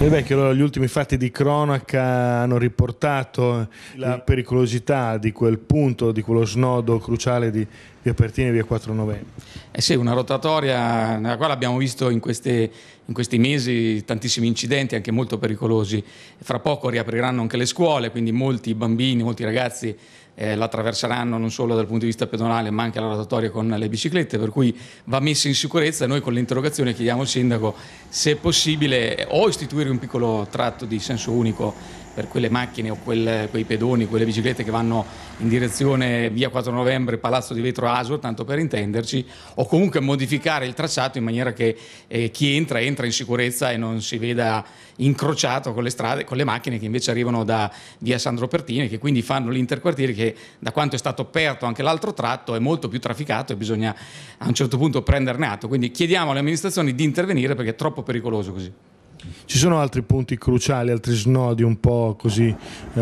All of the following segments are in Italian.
E beh, che gli ultimi fatti di cronaca hanno riportato la pericolosità di quel punto, di quello snodo cruciale di via Pertini e via 4 novembre. Eh sì, una rotatoria nella quale abbiamo visto in, queste, in, questi mesi tantissimi incidenti, anche molto pericolosi. Fra poco riapriranno anche le scuole, quindi molti bambini, molti ragazzi eh, la attraverseranno non solo dal punto di vista pedonale ma anche la rotatoria con le biciclette, per cui va messa in sicurezza. Noi con l'interrogazione chiediamo al sindaco se è possibile o istituire un piccolo tratto di senso unico per quelle macchine o quel, quei pedoni, quelle biciclette che vanno in direzione via 4 novembre, Palazzo di Vetro Asor, tanto per intenderci, o comunque modificare il tracciato in maniera che eh, chi entra entra in sicurezza e non si veda incrociato con le strade, con le macchine che invece arrivano da via Sandro Pertini, che quindi fanno l'interquartiere che da quanto è stato aperto anche l'altro tratto è molto più trafficato e bisogna a un certo punto prenderne atto. Quindi chiediamo alle amministrazioni di intervenire perché è troppo pericoloso così. Ci sono altri punti cruciali, altri snodi un po' così eh,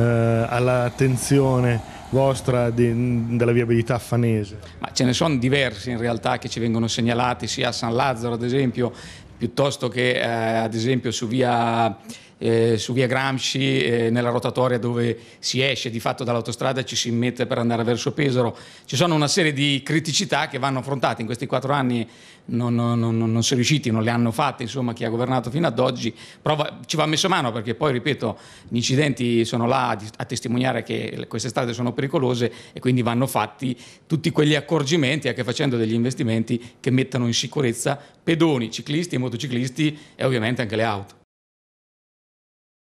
all'attenzione vostra di, della viabilità fanese? Ma ce ne sono diversi in realtà che ci vengono segnalati sia a San Lazzaro ad esempio piuttosto che eh, ad esempio su via eh, su via Gramsci, eh, nella rotatoria dove si esce di fatto dall'autostrada e ci si mette per andare verso Pesaro. Ci sono una serie di criticità che vanno affrontate. In questi quattro anni non, non, non, non si è riusciti, non le hanno fatte, insomma, chi ha governato fino ad oggi. Però va, ci va messo mano perché poi, ripeto, gli incidenti sono là a, a testimoniare che queste strade sono pericolose e quindi vanno fatti tutti quegli accorgimenti, anche facendo degli investimenti che mettano in sicurezza pedoni, ciclisti e motociclisti e ovviamente anche le auto.